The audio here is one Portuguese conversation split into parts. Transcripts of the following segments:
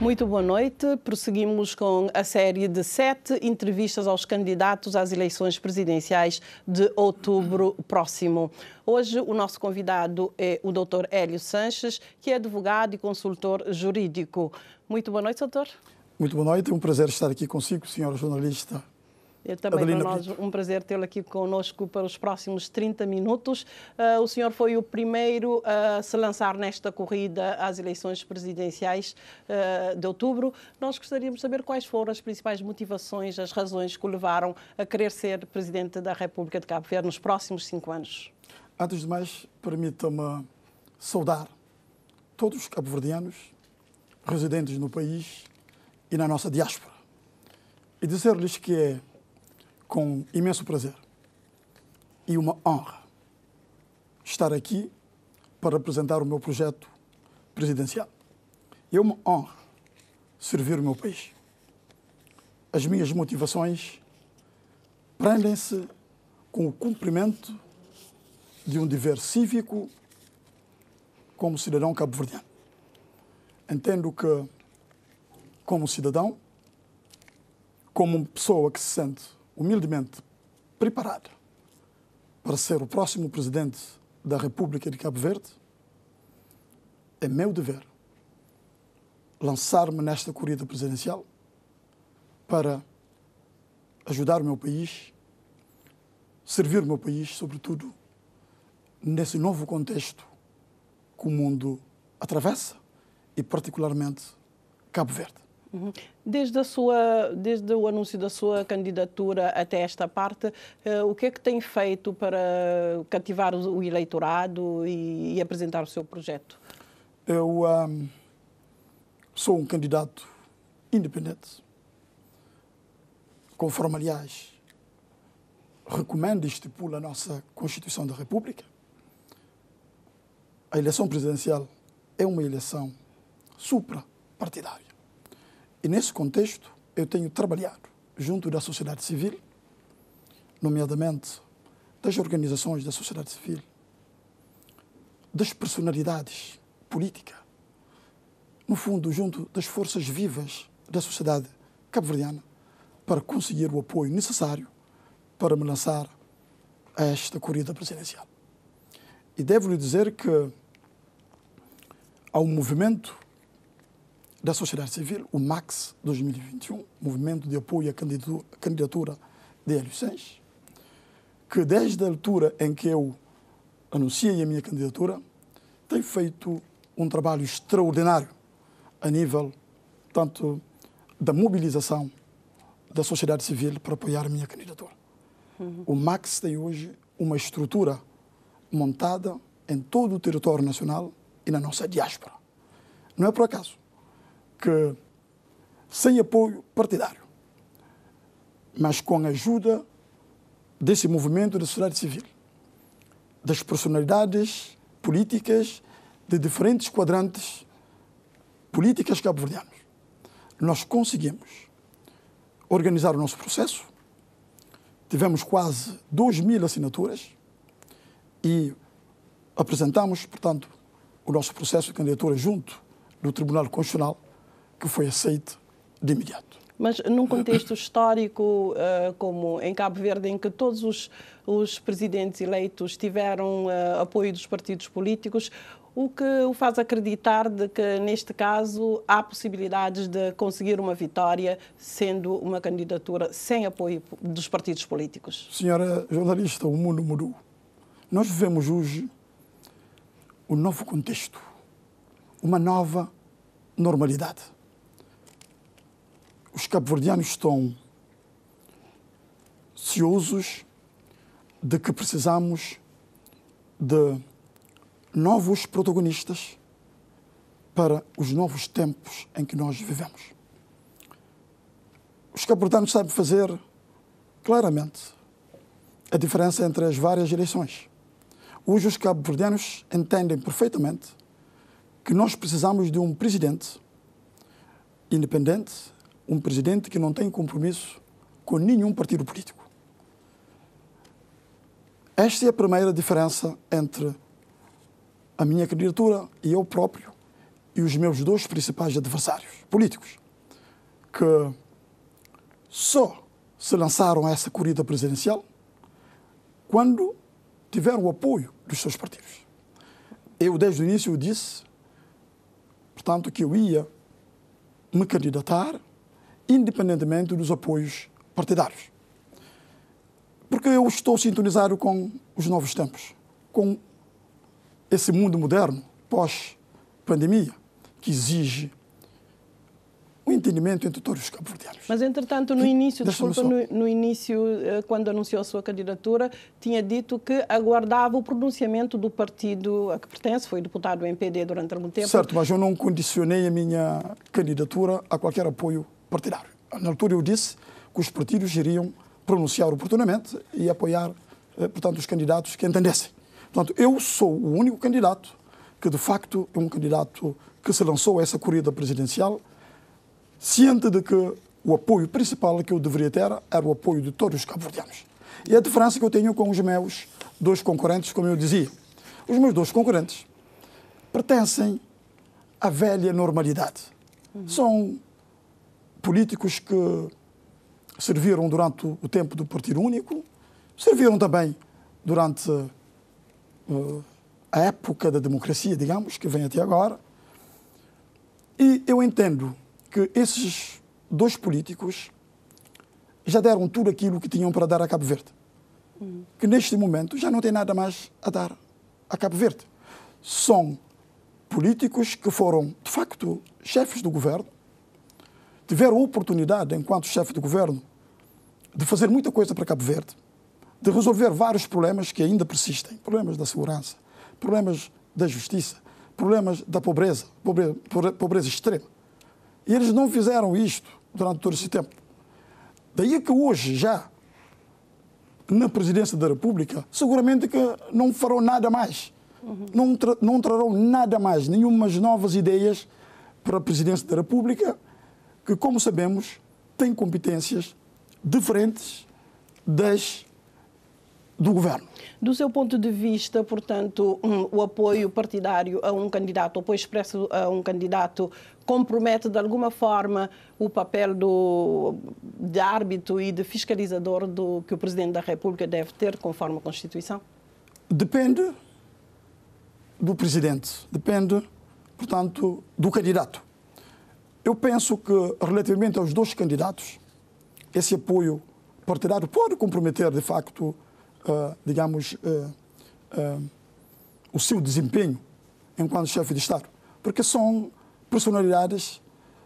Muito boa noite. Prosseguimos com a série de sete entrevistas aos candidatos às eleições presidenciais de outubro próximo. Hoje, o nosso convidado é o Dr. Hélio Sanches, que é advogado e consultor jurídico. Muito boa noite, doutor. Muito boa noite. É um prazer estar aqui consigo, senhora jornalista eu é também, Adelina... para nós, um prazer tê-lo aqui conosco para os próximos 30 minutos. Uh, o senhor foi o primeiro a se lançar nesta corrida às eleições presidenciais uh, de outubro. Nós gostaríamos de saber quais foram as principais motivações, as razões que o levaram a querer ser presidente da República de Cabo Verde nos próximos cinco anos. Antes de mais, permita-me saudar todos os cabo-verdianos residentes no país e na nossa diáspora e dizer-lhes que é com imenso prazer e uma honra estar aqui para apresentar o meu projeto presidencial. É uma honra servir o meu país. As minhas motivações prendem-se com o cumprimento de um dever cívico como cidadão cabo-verdiano. Entendo que, como cidadão, como pessoa que se sente humildemente preparado para ser o próximo presidente da República de Cabo Verde, é meu dever lançar-me nesta corrida presidencial para ajudar o meu país, servir o meu país, sobretudo nesse novo contexto que o mundo atravessa e, particularmente, Cabo Verde. Uhum. Desde, a sua, desde o anúncio da sua candidatura até esta parte, eh, o que é que tem feito para cativar o eleitorado e, e apresentar o seu projeto? Eu um, sou um candidato independente, conforme, aliás, recomenda e estipula a nossa Constituição da República. A eleição presidencial é uma eleição suprapartidária e nesse contexto, eu tenho trabalhado junto da sociedade civil, nomeadamente das organizações da sociedade civil, das personalidades política, no fundo, junto das forças vivas da sociedade cabo-verdiana, para conseguir o apoio necessário para me lançar a esta corrida presidencial. E devo lhe dizer que há um movimento da sociedade civil, o MAX 2021, Movimento de Apoio à Candidatura de Hélio Sanches, que desde a altura em que eu anunciei a minha candidatura, tem feito um trabalho extraordinário a nível tanto da mobilização da sociedade civil para apoiar a minha candidatura. Uhum. O MAX tem hoje uma estrutura montada em todo o território nacional e na nossa diáspora. Não é por acaso que, sem apoio partidário, mas com a ajuda desse movimento da sociedade civil, das personalidades políticas de diferentes quadrantes políticas cabo-verdianos, nós conseguimos organizar o nosso processo. Tivemos quase 2 mil assinaturas e apresentamos, portanto, o nosso processo de candidatura junto do Tribunal Constitucional que foi aceito de imediato. Mas num contexto histórico uh, como em Cabo Verde, em que todos os, os presidentes eleitos tiveram uh, apoio dos partidos políticos, o que o faz acreditar de que, neste caso, há possibilidades de conseguir uma vitória sendo uma candidatura sem apoio dos partidos políticos? Senhora jornalista, o mundo mudou. Nós vivemos hoje um novo contexto, uma nova normalidade os cabo-verdianos estão ciosos de que precisamos de novos protagonistas para os novos tempos em que nós vivemos. Os cabo-verdianos sabem fazer claramente a diferença entre as várias eleições. Hoje os cabo-verdianos entendem perfeitamente que nós precisamos de um presidente independente, um presidente que não tem compromisso com nenhum partido político. Esta é a primeira diferença entre a minha candidatura e eu próprio e os meus dois principais adversários políticos, que só se lançaram a essa corrida presidencial quando tiveram o apoio dos seus partidos. Eu, desde o início, disse, portanto, que eu ia me candidatar independentemente dos apoios partidários. Porque eu estou sintonizado com os novos tempos, com esse mundo moderno, pós-pandemia, que exige o um entendimento entre todos os cabo-verdianos. Mas, entretanto, no início, desculpa, no, no, início, eh, quando anunciou a sua candidatura, tinha dito que aguardava o pronunciamento do partido a que pertence, foi deputado do MPD durante algum tempo. Certo, mas eu não condicionei a minha candidatura a qualquer apoio partidário. Na altura eu disse que os partidos iriam pronunciar oportunamente e apoiar, eh, portanto, os candidatos que entendessem. Portanto, eu sou o único candidato que, de facto, é um candidato que se lançou a essa corrida presidencial, ciente de que o apoio principal que eu deveria ter era o apoio de todos os cabo-verdianos. E a diferença que eu tenho com os meus dois concorrentes, como eu dizia, os meus dois concorrentes pertencem à velha normalidade. Uhum. São políticos que serviram durante o tempo do Partido Único, serviram também durante uh, a época da democracia, digamos, que vem até agora. E eu entendo que esses dois políticos já deram tudo aquilo que tinham para dar a Cabo Verde. Que neste momento já não tem nada mais a dar a Cabo Verde. São políticos que foram, de facto, chefes do governo, tiveram a oportunidade, enquanto chefe de governo, de fazer muita coisa para Cabo Verde, de resolver vários problemas que ainda persistem problemas da segurança, problemas da justiça, problemas da pobreza, pobreza, pobreza extrema. E eles não fizeram isto durante todo esse tempo. Daí é que hoje, já na presidência da República, seguramente que não farão nada mais. Uhum. Não, tra não trarão nada mais, nenhumas novas ideias para a presidência da República que, como sabemos, tem competências diferentes das do governo. Do seu ponto de vista, portanto, um, o apoio partidário a um candidato, o apoio expresso a um candidato, compromete de alguma forma o papel do, de árbitro e de fiscalizador do, que o Presidente da República deve ter, conforme a Constituição? Depende do Presidente, depende, portanto, do candidato. Eu penso que, relativamente aos dois candidatos, esse apoio partidário pode comprometer, de facto, uh, digamos, uh, uh, o seu desempenho enquanto chefe de Estado, porque são personalidades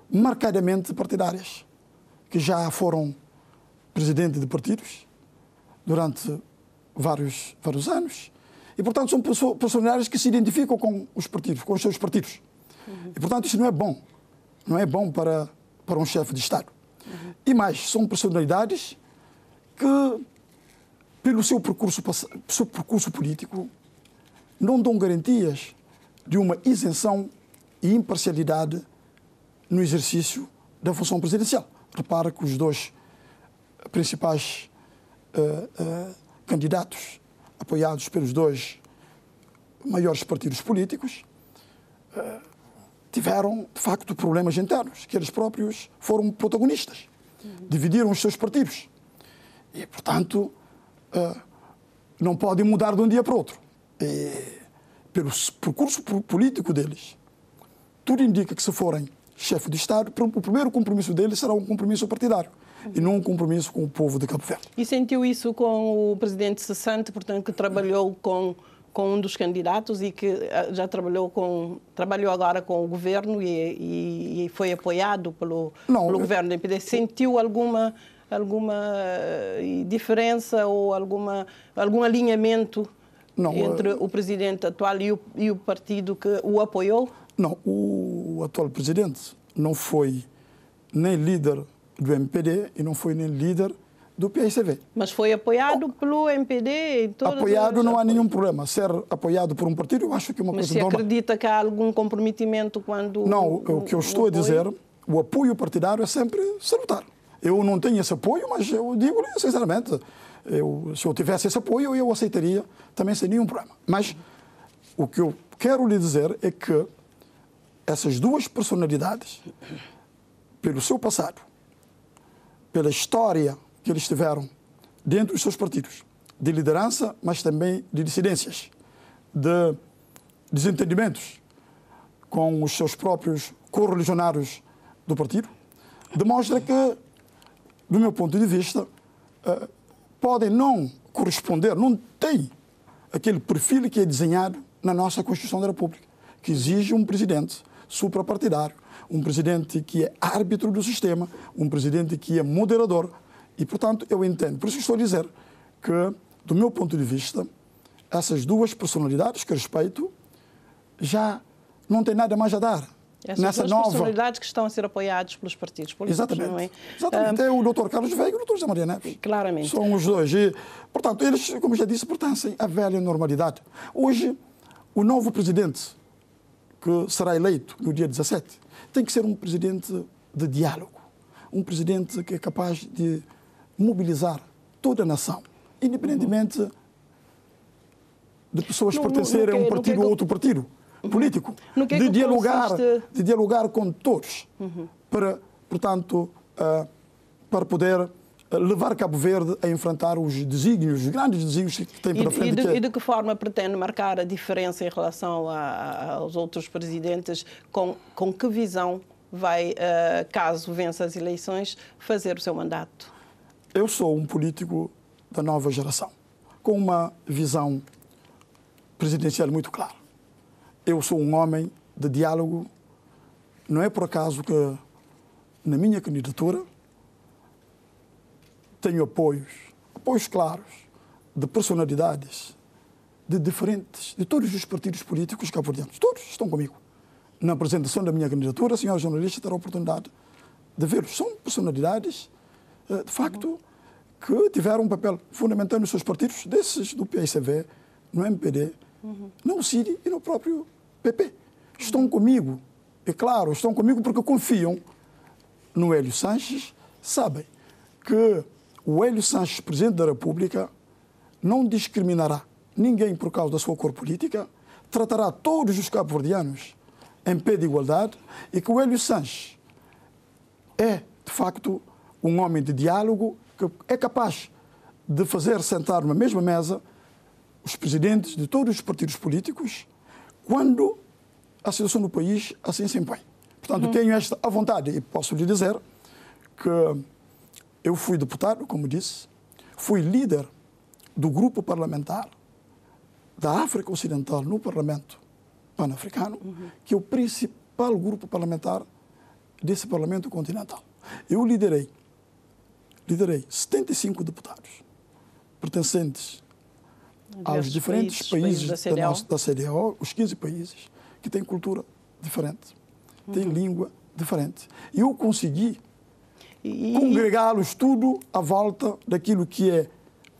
marcadamente partidárias, que já foram presidente de partidos durante vários, vários anos, e, portanto, são personalidades que se identificam com os partidos, com os seus partidos. Uhum. E, portanto, isso não é bom não é bom para, para um chefe de Estado. Uhum. E mais, são personalidades que, pelo seu percurso, seu percurso político, não dão garantias de uma isenção e imparcialidade no exercício da função presidencial. Repara que os dois principais uh, uh, candidatos, apoiados pelos dois maiores partidos políticos, uh, tiveram, de facto, problemas internos, que eles próprios foram protagonistas, uhum. dividiram os seus partidos. E, portanto, uh, não podem mudar de um dia para o outro. E, pelo percurso político deles, tudo indica que se forem chefe de Estado, o primeiro compromisso deles será um compromisso partidário e não um compromisso com o povo de Cabo Verde. E sentiu isso com o presidente Cessante, portanto, que trabalhou com com um dos candidatos e que ah, já trabalhou com trabalhou agora com o governo e, e foi apoiado pelo, não, pelo eu... governo do MPD. Sentiu alguma alguma eh, diferença ou alguma algum alinhamento não, entre eu... o presidente atual e o, e o partido que o apoiou? Não, o atual presidente não foi nem líder do MPD e não foi nem líder do PICV. Mas foi apoiado pelo MPD em todas Apoiado não há nenhum problema. Ser apoiado por um partido, eu acho que é uma Mas coisa normal. Mas acredita que há algum comprometimento quando... Não, o, o que eu estou a dizer, o apoio partidário é sempre salutar. Eu não tenho esse apoio, mas eu digo sinceramente, eu, se eu tivesse esse apoio, eu aceitaria também sem nenhum problema. Mas o que eu quero lhe dizer é que essas duas personalidades, pelo seu passado, pela história que eles tiveram dentro dos seus partidos, de liderança, mas também de dissidências, de desentendimentos com os seus próprios correligionários do partido, demonstra que, do meu ponto de vista, eh, podem não corresponder, não têm aquele perfil que é desenhado na nossa Constituição da República, que exige um presidente suprapartidário, um presidente que é árbitro do sistema, um presidente que é moderador, e, portanto, eu entendo. Por isso estou a dizer que, do meu ponto de vista, essas duas personalidades que respeito já não têm nada mais a dar. Essas nessa duas nova... personalidades que estão a ser apoiados pelos partidos políticos, Exatamente. não é? Exatamente. Um... É o Dr. Carlos Veiga e o Dr. José Maria Neves. Claramente. São os dois. E, portanto, eles, como já disse, pertencem à velha normalidade. Hoje, o novo presidente que será eleito no dia 17 tem que ser um presidente de diálogo, um presidente que é capaz de mobilizar toda a nação, independentemente de pessoas não, pertencerem a um partido ou outro partido uhum. político, de, dialogar, consiste... de dialogar com todos uhum. para, portanto, uh, para poder eh, levar Cabo Verde a enfrentar os desígnios, os grandes desígnios que tem pela frente. E de, que, é... e de que forma pretende marcar a diferença em relação a, a, aos outros presidentes? Com, com que visão vai, uh, caso vença as eleições, fazer o seu mandato? Eu sou um político da nova geração, com uma visão presidencial muito clara. Eu sou um homem de diálogo. Não é por acaso que, na minha candidatura, tenho apoios, apoios claros, de personalidades de diferentes, de todos os partidos políticos por dentro. Todos estão comigo. Na apresentação da minha candidatura, a senhora jornalista terá a oportunidade de ver. São personalidades eh, de facto, que tiveram um papel fundamental nos seus partidos, desses do PSV, no MPD, uhum. no CID e no próprio PP. Estão comigo, é claro, estão comigo porque confiam no Hélio Sanches, sabem que o Hélio Sanches, presidente da República, não discriminará ninguém por causa da sua cor política, tratará todos os cabo-verdianos em pé de igualdade e que o Hélio Sanches é, de facto, um homem de diálogo que é capaz de fazer sentar numa mesma mesa os presidentes de todos os partidos políticos quando a situação do país assim se impõe. Portanto, uhum. tenho esta vontade e posso lhe dizer que eu fui deputado, como disse, fui líder do grupo parlamentar da África Ocidental no Parlamento Pan-Africano, uhum. que é o principal grupo parlamentar desse Parlamento Continental. Eu liderei liderei 75 deputados pertencentes aos diferentes países, países da, CDAO. Nossa, da, os 15 países, que têm cultura diferente, têm uhum. língua diferente. E eu consegui e... congregá-los tudo à volta daquilo que é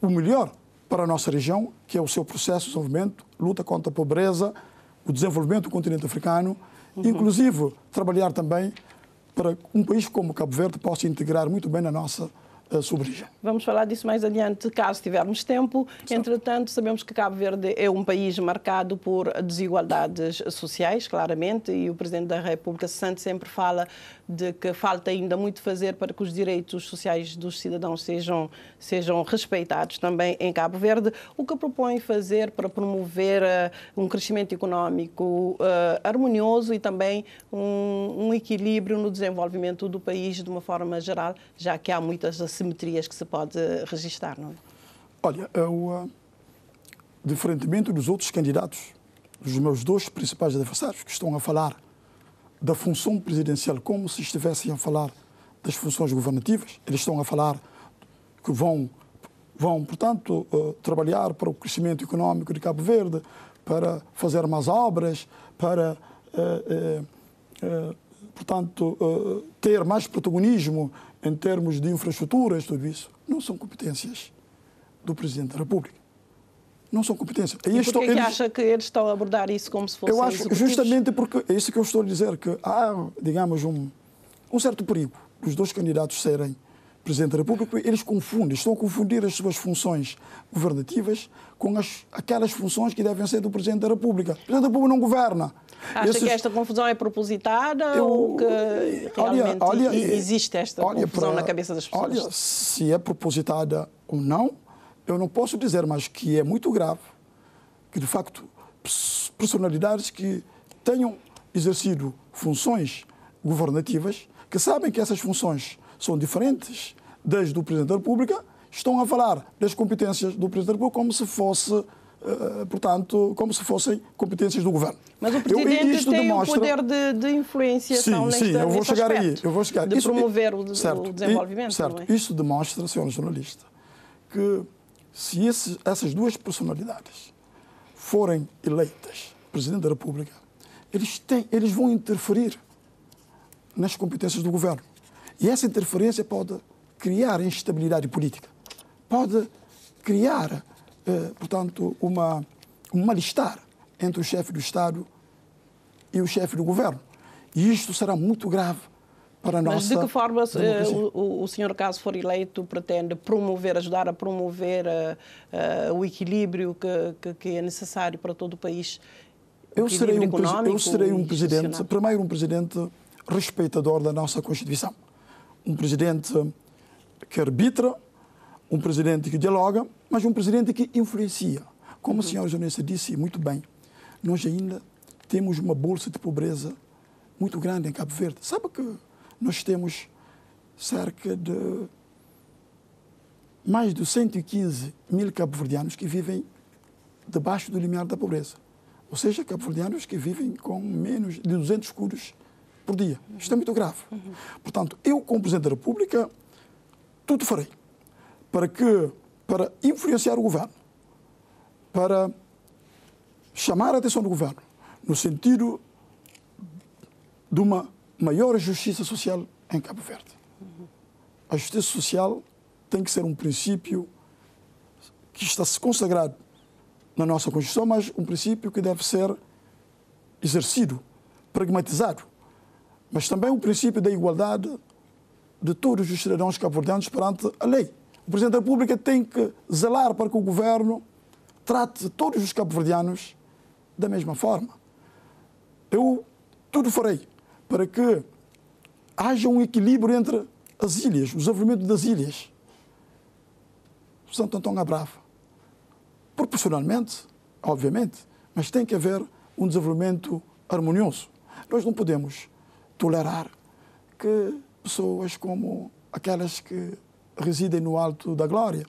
o melhor para a nossa região, que é o seu processo de desenvolvimento, luta contra a pobreza, o desenvolvimento do continente africano, uhum. inclusive trabalhar também para um país como Cabo Verde possa integrar muito bem na nossa eh, Vamos falar disso mais adiante, caso tivermos tempo. Entretanto, sabemos que Cabo Verde é um país marcado por desigualdades sociais, claramente, e o Presidente da República Santos sempre fala de que falta ainda muito fazer para que os direitos sociais dos cidadãos sejam, sejam respeitados também em Cabo Verde. O que propõe fazer para promover uh, um crescimento económico uh, harmonioso e também um, um equilíbrio no desenvolvimento do país de uma forma geral, já que há muitas assimetrias que se pode eh, registrar, não é? Olha, eu, eh, diferentemente dos outros candidatos, dos meus dois principais adversários, que estão a falar da função presidencial como se estivessem a falar das funções governativas, eles estão a falar que vão, vão portanto, eh, trabalhar para o crescimento econômico de Cabo Verde, para fazer mais obras, para, portanto, ter mais protagonismo em termos de infraestruturas, tudo isso, não são competências do Presidente da República. Não são competências. É e, e por que eles... acha que eles estão a abordar isso como se fosse Eu acho executivos? justamente porque é isso que eu estou a dizer, que há, digamos, um, um certo perigo dos dois candidatos serem Presidente da República, eles confundem, estão a confundir as suas funções governativas com as, aquelas funções que devem ser do Presidente da República. O Presidente da República não governa. Acha Esses... que esta confusão é propositada Eu... ou que olha, olha, é- existe esta olha, confusão para... na cabeça das pessoas? Olha, se é propositada ou não, eu não posso dizer, mas que é muito grave que, de facto, personalidades que tenham exercido funções governativas, que sabem que essas funções são diferentes das do Presidente da República, estão a falar das competências do Presidente da República como se fosse eh, portanto, como se fossem competências do governo. Mas o presidente eu, tem demonstra... o poder de, de influenciação sim, sim, eu vou chegar aspecto, aí, eu vou chegar de isso, promover o, certo, o desenvolvimento. certo, é? isso demonstra, senhor jornalista, que se essas duas personalidades forem eleitas presidente da República, eles, têm, eles vão interferir nas competências do governo. E essa interferência pode criar instabilidade política, pode criar, eh, portanto, uma, um mal-estar entre o chefe do Estado e o chefe do governo. E isto será muito grave para a nossa. Mas de que forma eh, o, o, senhor, caso for eleito, pretende promover, ajudar a promover uh, uh, o equilíbrio que, que, que, é necessário para todo o país? Eu serei, um, eu serei um presidente, primeiro um presidente respeitador da nossa Constituição um presidente que arbitra, um presidente que dialoga, mas um presidente que influencia. Como a senhora jornalista disse muito bem, nós ainda temos uma bolsa de pobreza muito grande em Cabo Verde. Sabe que nós temos cerca de mais de 115 mil cabo-verdianos que vivem debaixo do limiar da pobreza. Ou seja, cabo-verdianos que vivem com menos de 200 escudos por dia. Isto é muito grave. Portanto, eu, como Presidente da República, tudo farei para que para influenciar o governo, para chamar a atenção do governo no sentido de uma maior justiça social em Cabo Verde. A justiça social tem que ser um princípio que está se consagrado na nossa Constituição, mas um princípio que deve ser exercido, pragmatizado mas também o princípio da igualdade de todos os cidadãos cabo-verdianos perante a lei. O Presidente da República tem que zelar para que o governo trate todos os cabo-verdianos da mesma forma. Eu tudo farei para que haja um equilíbrio entre as ilhas, o desenvolvimento das ilhas. Santo Antão é Brava. Proporcionalmente, obviamente, mas tem que haver um desenvolvimento harmonioso. Nós não podemos tolerar que pessoas como aquelas que residem no alto da glória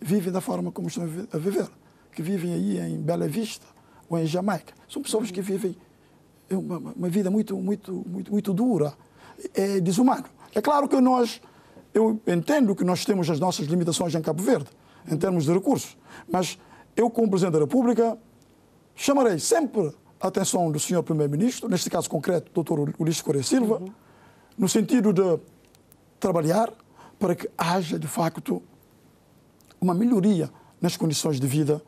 vivem da forma como estão a viver, que vivem aí em Bela Vista ou em Jamaica. São pessoas que vivem uma, uma vida muito, muito, muito, muito dura, é desumano. É claro que nós, eu entendo que nós temos as nossas limitações em Cabo Verde, em termos de recursos, mas eu, como Presidente da República, chamarei sempre a atenção do senhor primeiro-ministro, neste caso concreto, doutor Ulisses Correia Silva, uhum. no sentido de trabalhar para que haja, de facto, uma melhoria nas condições de vida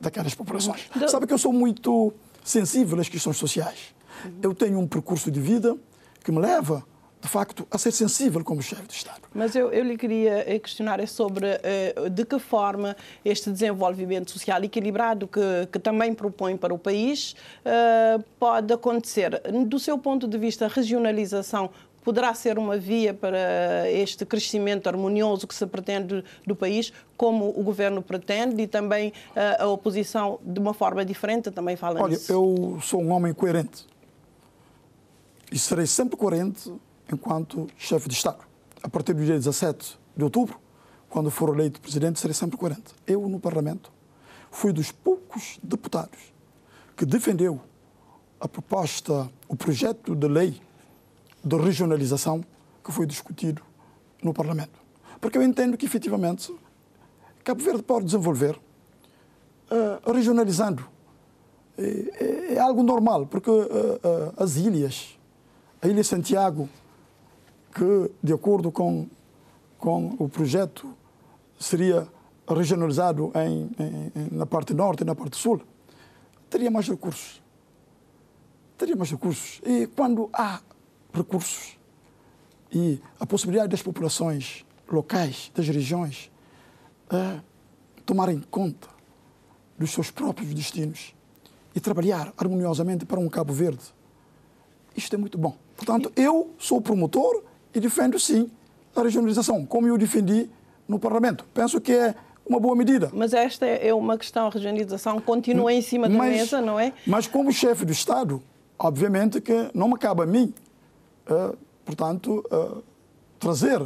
daquelas populações. Uhum. Sabe que eu sou muito sensível às questões sociais. Uhum. Eu tenho um percurso de vida que me leva de facto, a ser sensível como chefe de Estado. Mas eu, eu lhe queria eh, questionar é sobre eh, de que forma este desenvolvimento social equilibrado que, que também propõe para o país eh, pode acontecer. Do seu ponto de vista, a regionalização poderá ser uma via para este crescimento harmonioso que se pretende do país, como o governo pretende e também a oposição de uma forma diferente também fala Olha, nisso. Olha, eu sou um homem coerente e serei sempre coerente enquanto chefe de Estado. A partir do dia 17 de outubro, quando for eleito presidente, serei sempre coerente. Eu, no Parlamento, fui dos poucos deputados que defendeu a proposta, o projeto de lei de regionalização que foi discutido no Parlamento. Porque eu entendo que, efetivamente, Cabo Verde pode desenvolver uh, regionalizando. É, é, é, algo normal, porque uh, uh, as ilhas, a Ilha Santiago, que, de acordo com, com o projeto, seria regionalizado em, em, na parte norte e na parte sul, teria mais recursos. Teria mais recursos. E quando há recursos e a possibilidade das populações locais, das regiões, é, tomarem conta dos seus próprios destinos e trabalhar harmoniosamente para um Cabo Verde, isto é muito bom. Portanto, eu sou promotor e defendo sim a regionalização, como eu defendi no Parlamento. Penso que é uma boa medida. Mas esta é, é uma questão, a regionalização continua em cima da mesa, não é? Mas como chefe do Estado, obviamente que não me cabe a mim, uh, portanto, uh, trazer uh,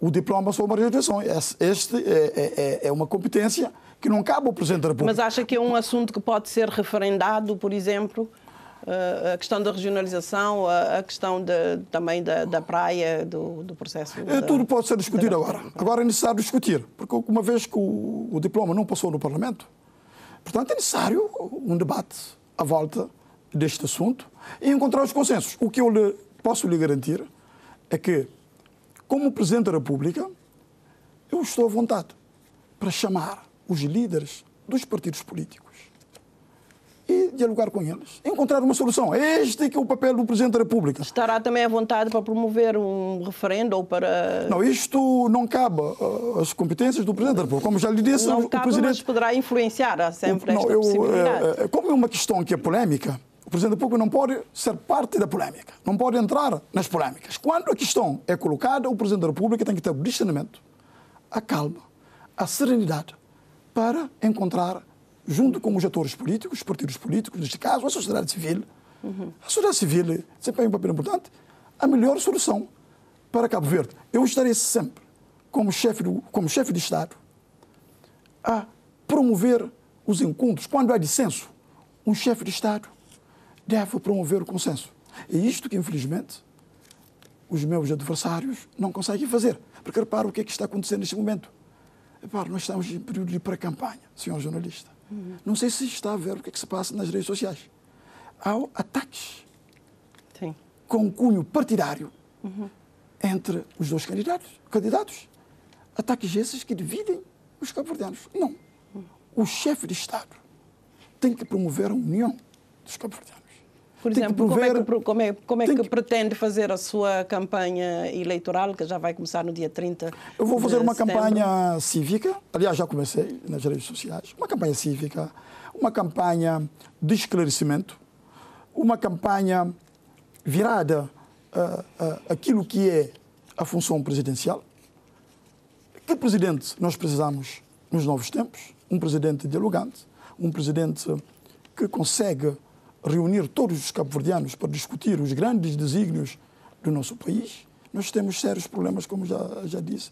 o diploma sobre a regionalização. Este é, é, é, é uma competência que não cabe ao Presidente da República. Mas acha que é um assunto que pode ser referendado, por exemplo? Eh, a questão da regionalização, a questão de, também da, da praia, do, do processo. É, da, tudo pode ser discutido agora. Agora é necessário discutir, porque uma vez que o, o, diploma não passou no Parlamento, portanto é necessário um debate à volta deste assunto e encontrar os consensos. O que eu lhe, posso lhe garantir é que, como Presidente da República, eu estou à vontade para chamar os líderes dos partidos políticos e dialogar com eles, encontrar uma solução. Este é que é o papel do Presidente da República. Estará também à vontade para promover um referendo ou para... Não, isto não cabe ah, às competências do Presidente da República. Como já lhe disse, não o cabe, Presidente... mas poderá influenciar, há sempre não, esta eu, possibilidade. Ah, como é uma questão que é polémica, o Presidente da República não pode ser parte da polémica, não pode entrar nas polémicas. Quando a questão é colocada, o Presidente da República tem que ter o discernimento, a calma, a serenidade para encontrar junto com os atores políticos, os partidos políticos, neste caso, a sociedade civil. Uhum. A sociedade civil desempenha um papel importante. A melhor solução para Cabo Verde. Eu estarei sempre, como chefe, do, como chefe de Estado, a promover os encontros. Quando há dissenso, um chefe de Estado deve promover o consenso. É isto que, infelizmente, os meus adversários não conseguem fazer. Porque repara o que é que está acontecendo neste momento. Repara, nós estamos em período de pré-campanha, senhor jornalista. Não sei se está a ver o que, é que se passa nas redes sociais. Há ataques Sim. com cunho partidário uhum. entre os dois candidatos, candidatos. Ataques esses que dividem os cabo-verdianos. Não. O chefe de Estado tem que promover a união dos cabo-verdianos. Por exemplo, prover... como é, que, como é, como é que, que, pretende fazer a sua campanha eleitoral, que já vai começar no dia 30? Eu vou fazer uma setembro. campanha cívica, aliás, já comecei nas redes sociais, uma campanha cívica, uma campanha de esclarecimento, uma campanha virada aquilo uh, uh, que é a função presidencial. Que presidente nós precisamos nos novos tempos? Um presidente dialogante, um presidente que consegue reunir todos os cabo-verdianos para discutir os grandes desígnios do nosso país, nós temos sérios problemas, como já, já disse,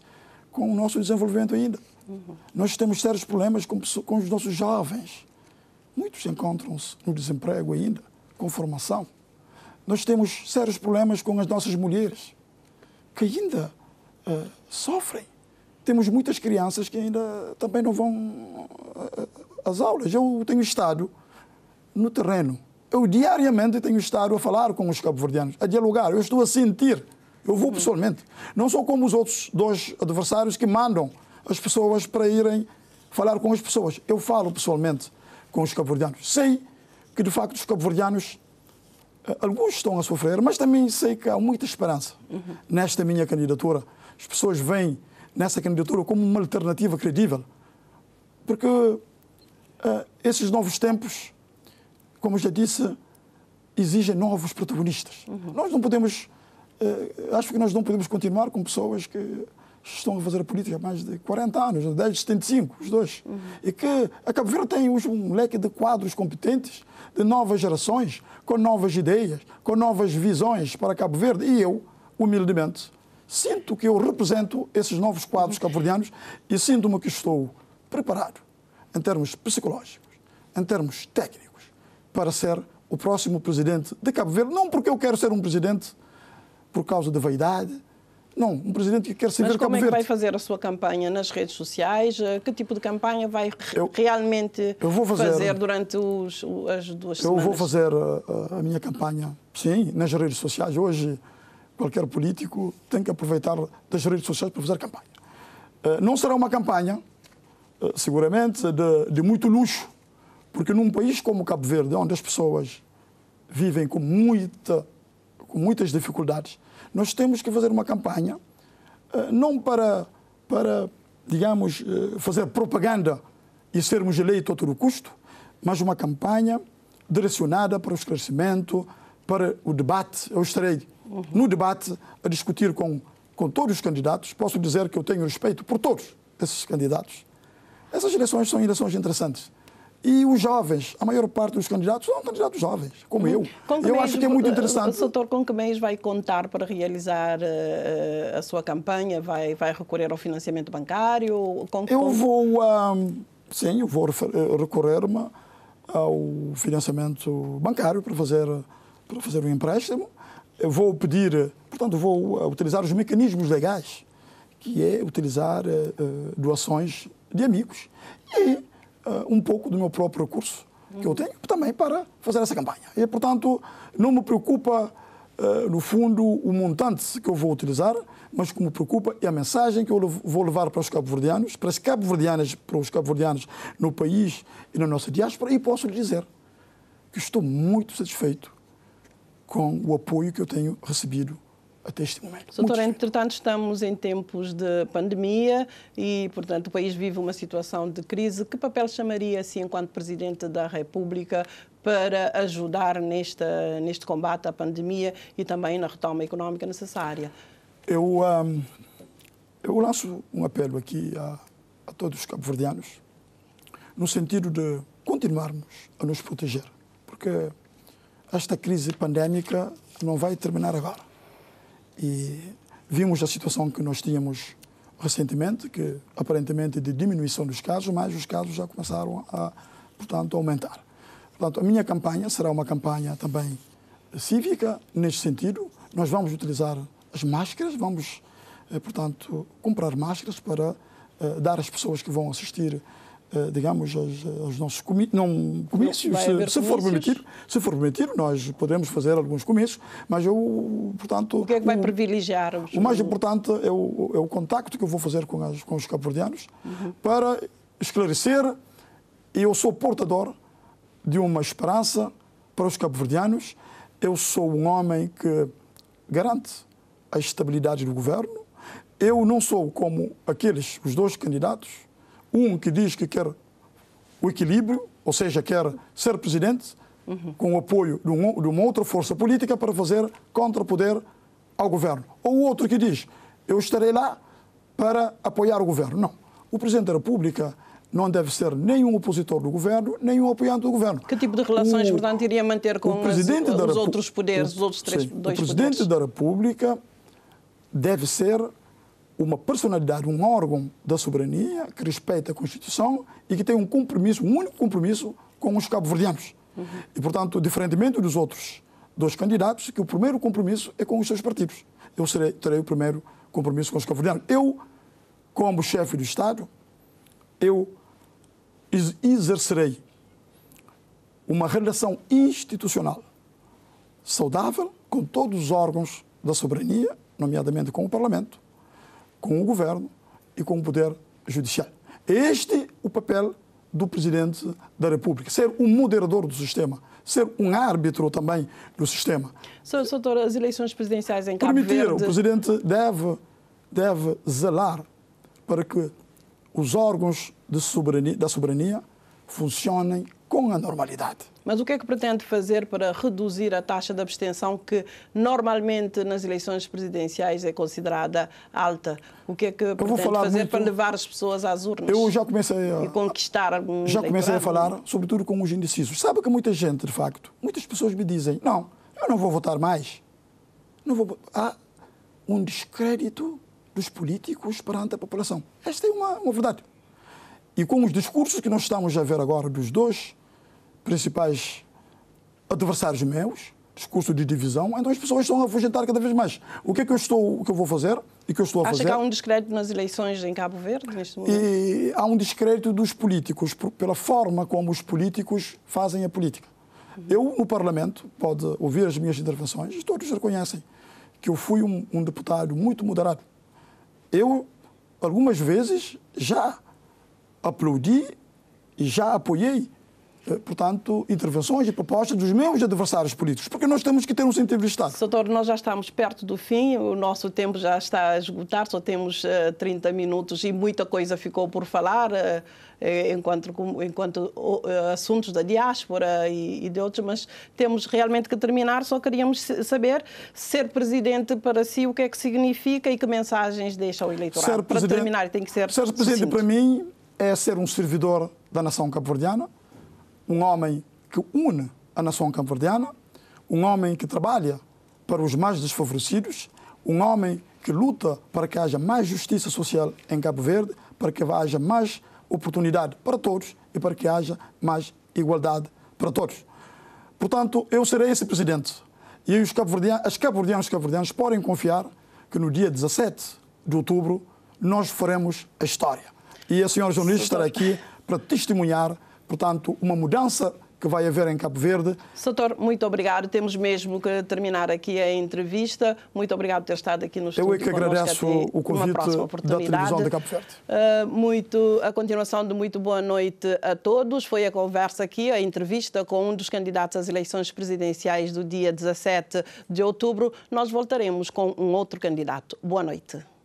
com o nosso desenvolvimento ainda. Uhum. Nós temos sérios problemas com, com os nossos jovens. Muitos encontram-se no desemprego ainda, com formação. Nós temos sérios problemas com as nossas mulheres, que ainda uh, sofrem. Temos muitas crianças que ainda também não vão uh, às aulas. Eu tenho estado no terreno eu diariamente tenho estado a falar com os cabo-verdianos, a dialogar. Eu estou a sentir. Eu vou pessoalmente. Não sou como os outros dois adversários que mandam as pessoas para irem falar com as pessoas. Eu falo pessoalmente com os cabo-verdianos. Sei que, de facto, os cabo-verdianos, eh, alguns estão a sofrer, mas também sei que há muita esperança nesta minha candidatura. As pessoas veem nessa candidatura como uma alternativa credível. Porque uh, esses novos tempos como já disse, exige novos protagonistas. Uhum. Nós não podemos. Uh, acho que nós não podemos continuar com pessoas que estão a fazer a política há mais de 40 anos, 10, 75, os dois. Uhum. E que a Cabo Verde tem hoje um leque de quadros competentes, de novas gerações, com novas ideias, com novas visões para Cabo Verde. E eu, humildemente, sinto que eu represento esses novos quadros uhum. cabo-verdianos e sinto-me que estou preparado em termos psicológicos, em termos técnicos para ser o próximo presidente de Cabo Verde. Não porque eu quero ser um presidente por causa de vaidade, não, um presidente que quer saber Mas como Cabo é que Verde. vai fazer a sua campanha nas redes sociais? Eh, que tipo de campanha vai eu, realmente eu fazer, fazer, durante os, as duas eu semanas? Eu vou fazer a, eh, eh, a, minha campanha, sim, nas redes sociais. Hoje, qualquer político tem que aproveitar das redes sociais para fazer campanha. Não será uma campanha, seguramente, de, de muito luxo, porque num país como Cabo Verde, onde as pessoas vivem com, muita, com muitas dificuldades, nós temos que fazer uma campanha, eh, não para, para digamos, eh, fazer propaganda e sermos eleitos a todo custo, mas uma campanha direcionada para o esclarecimento, para o debate. Eu estarei uhum. no debate a discutir com, com todos os candidatos. Posso dizer que eu tenho respeito por todos esses candidatos. Essas eleições são eleições interessantes e os jovens, a maior parte dos candidatos são candidatos jovens, como uhum. eu. Com eu acho que é muito interessante. O setor com que meios vai contar para realizar uh, a sua campanha? Vai, vai recorrer ao financiamento bancário? Com, eu vou, ah, sim, eu vou eh, recorrer-me ao financiamento bancário para fazer, para fazer um empréstimo. Eu vou pedir, portanto, vou ah, utilizar os mecanismos legais, que é utilizar uh, doações de amigos. E uh, um pouco do meu próprio recurso que eu tenho também para fazer essa campanha. E, portanto, não me preocupa, uh, no fundo, o montante que eu vou utilizar, mas o que me preocupa é a mensagem que eu vou levar para os cabo-verdianos, para as cabo-verdianas, para os cabo-verdianos no país e na nossa diáspora, e posso lhe dizer que estou muito satisfeito com o apoio que eu tenho recebido até este momento. Doutor, entretanto, estamos em tempos de pandemia e, portanto, o país vive uma situação de crise. Que papel chamaria, assim, enquanto Presidente da República, para ajudar neste combate à pandemia e também na retoma económica necessária? Eu, um, eu lanço um apelo aqui a, a todos os cabo-verdianos, no sentido de continuarmos a nos proteger, porque esta crise pandémica não vai terminar agora e vimos a situação que nós tínhamos recentemente, que aparentemente é de diminuição dos casos, mas os casos já começaram a, portanto, aumentar. Portanto, a minha campanha será uma campanha também cívica, neste sentido. Nós vamos utilizar as máscaras, vamos, eh, portanto, comprar máscaras para eh, dar às pessoas que vão assistir eh, digamos, aos, aos nossos comi não, comícios, se, se, for permitido, se for permitido, nós podemos fazer alguns comícios, mas eu, portanto... O que é que vai o, privilegiar? Os... O mais importante é o, é o, contacto que eu vou fazer com, as, com os cabo-verdianos uhum. para esclarecer, eu sou portador de uma esperança para os cabo-verdianos, eu sou um homem que garante a estabilidade do governo, eu não sou como aqueles, os dois candidatos, um que diz que quer o equilíbrio, ou seja, quer ser presidente uhum. com o apoio de, um, de uma outra força política para fazer contra poder ao governo. Ou o outro que diz, eu estarei lá para apoiar o governo. Não. O Presidente da República não deve ser nenhum opositor do governo, nenhum apoiante do governo. Que tipo de relações, o, portanto, iria manter com o presidente as, os, outros poderes, o, os outros três, sim, dois O Presidente poderes? da República deve ser uma personalidade, um órgão da soberania que respeita a Constituição e que tem um compromisso, um único compromisso com os cabo-verdianos. Uhum. E, portanto, diferentemente dos outros dois candidatos, que o primeiro compromisso é com os seus partidos. Eu serei, terei o primeiro compromisso com os cabo-verdianos. Eu, como chefe do Estado, eu exercerei uma relação institucional saudável com todos os órgãos da soberania, nomeadamente com o Parlamento, com o governo e com o poder judiciário. Este é o papel do presidente da República, ser um moderador do sistema, ser um árbitro também do sistema. Senhor doutor, as eleições presidenciais em Cabo Permitir, Verde... o presidente deve, deve zelar para que os órgãos de soberania, da soberania funcionem com a normalidade. Mas o que é que pretende fazer para reduzir a taxa de abstenção que normalmente nas eleições presidenciais é considerada alta? O que é que pretende fazer muito... para levar as pessoas às urnas? Eu já comecei a... E conquistar algum Já comecei a falar, sobretudo com os indecisos. Sabe que muita gente, de facto, muitas pessoas me dizem, não, eu não vou votar mais. Não vou... Há um descrédito dos políticos perante a população. Esta é uma, uma verdade. E com os discursos que nós estamos a ver agora dos dois principais adversários meus, discurso de divisão, então as pessoas estão a afugentar cada vez mais. O que é que eu estou, o que eu vou fazer e que eu estou a fazer? que há um descrédito nas eleições em Cabo Verde neste momento? E há um descrédito dos políticos pela forma como os políticos fazem a política. Eu no Parlamento pode ouvir as minhas intervenções e todos reconhecem que eu fui um, um deputado muito moderado. Eu algumas vezes já aplaudi e já apoiei eh, portanto, intervenções e propostas dos meus adversários políticos, porque nós temos que ter um sentido de Estado. Doutor, nós já estamos perto do fim, o nosso tempo já está a esgotar, só temos uh, eh, 30 minutos e muita coisa ficou por falar, uh, enquanto, enquanto uh, assuntos da diáspora e, e, de outros, mas temos realmente que terminar, só queríamos saber ser presidente para si, o que é que significa e que mensagens deixa ao eleitorado. Ser para terminar, tem que ser... Ser presidente, sucinto. para mim, é ser um servidor da nação cabo-verdiana, um homem que une a nação cabo-verdiana, um homem que trabalha para os mais desfavorecidos, um homem que luta para que haja mais justiça social em Cabo Verde, para que haja mais oportunidade para todos e para que haja mais igualdade para todos. Portanto, eu serei esse presidente. E os cabo-verdianos, as cabo-verdianas e cabo-verdianos podem confiar que no dia 17 de outubro nós faremos a história. E a senhora jornalista estará aqui para testemunhar portanto, uma mudança que vai haver em Cabo Verde. Sator, muito obrigado. Temos mesmo que terminar aqui a entrevista. Muito obrigado por ter estado aqui no estúdio. Eu é que agradeço o convite da televisão de Cabo Verde. Uh, muito, a continuação de muito boa noite a todos. Foi a conversa aqui, a entrevista com um dos candidatos às eleições presidenciais do dia 17 de outubro. Nós voltaremos com um outro candidato. Boa noite.